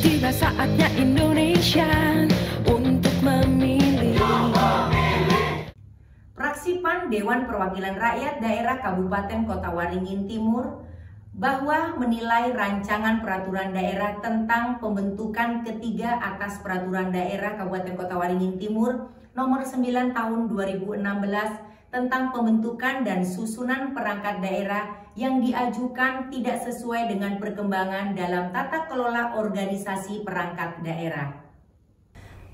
Tiba saatnya Indonesia untuk memilih. Praksi PAN Dewan Perwakilan Rakyat Daerah Kabupaten Kota Waringin Timur bahwa menilai rancangan peraturan daerah tentang pembentukan ketiga atas peraturan daerah Kabupaten Kota Waringin Timur nomor 9 tahun 2016 tentang pembentukan dan susunan perangkat daerah yang diajukan tidak sesuai dengan perkembangan dalam tata kelola organisasi perangkat daerah.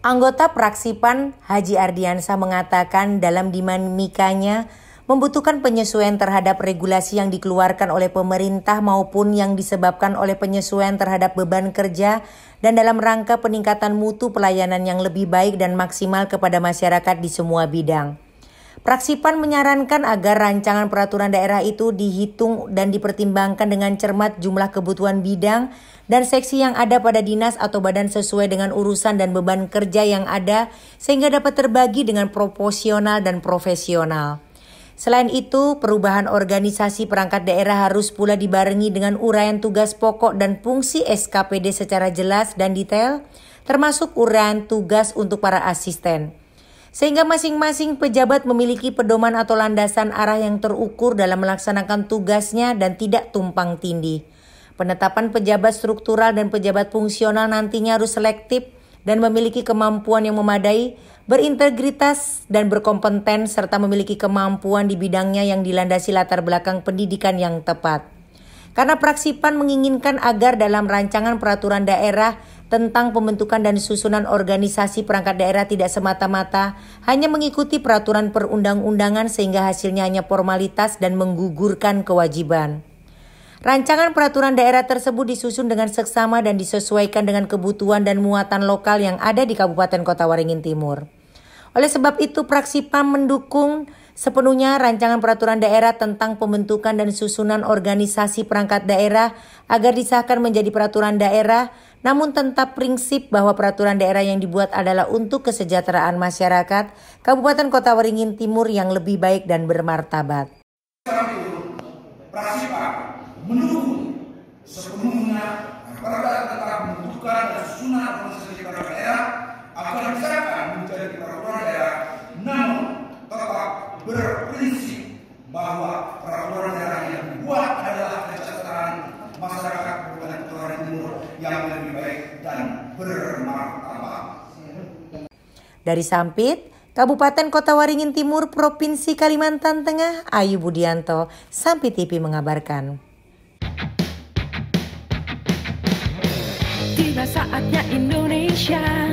Anggota Praksipan Haji Ardiansa mengatakan dalam dinamikanya membutuhkan penyesuaian terhadap regulasi yang dikeluarkan oleh pemerintah maupun yang disebabkan oleh penyesuaian terhadap beban kerja dan dalam rangka peningkatan mutu pelayanan yang lebih baik dan maksimal kepada masyarakat di semua bidang. Praksipan menyarankan agar rancangan peraturan daerah itu dihitung dan dipertimbangkan dengan cermat jumlah kebutuhan bidang dan seksi yang ada pada dinas atau badan sesuai dengan urusan dan beban kerja yang ada sehingga dapat terbagi dengan proporsional dan profesional. Selain itu, perubahan organisasi perangkat daerah harus pula dibarengi dengan uraian tugas pokok dan fungsi SKPD secara jelas dan detail, termasuk uraian tugas untuk para asisten sehingga masing-masing pejabat memiliki pedoman atau landasan arah yang terukur dalam melaksanakan tugasnya dan tidak tumpang tindih. Penetapan pejabat struktural dan pejabat fungsional nantinya harus selektif dan memiliki kemampuan yang memadai, berintegritas dan berkompeten serta memiliki kemampuan di bidangnya yang dilandasi latar belakang pendidikan yang tepat. Karena Praksipan menginginkan agar dalam rancangan peraturan daerah tentang pembentukan dan susunan organisasi perangkat daerah tidak semata-mata hanya mengikuti peraturan perundang-undangan sehingga hasilnya hanya formalitas dan menggugurkan kewajiban. Rancangan peraturan daerah tersebut disusun dengan seksama dan disesuaikan dengan kebutuhan dan muatan lokal yang ada di Kabupaten Kota Waringin Timur. Oleh sebab itu, Praksipan mendukung Sepenuhnya rancangan peraturan daerah tentang pembentukan dan susunan organisasi perangkat daerah agar disahkan menjadi peraturan daerah, namun tetap prinsip bahwa peraturan daerah yang dibuat adalah untuk kesejahteraan masyarakat Kabupaten Kota Waringin Timur yang lebih baik dan bermartabat. berprinsip bahwa peraturan daerah yang dibuat adalah kesejahteraan masyarakat Kabupaten Kelarin Timur yang lebih baik dan bermartabat. Dari Sampit, Kabupaten Kota Waringin Timur, Provinsi Kalimantan Tengah, Ayu Budianto, Sampit TV mengabarkan. Tiba saatnya Indonesia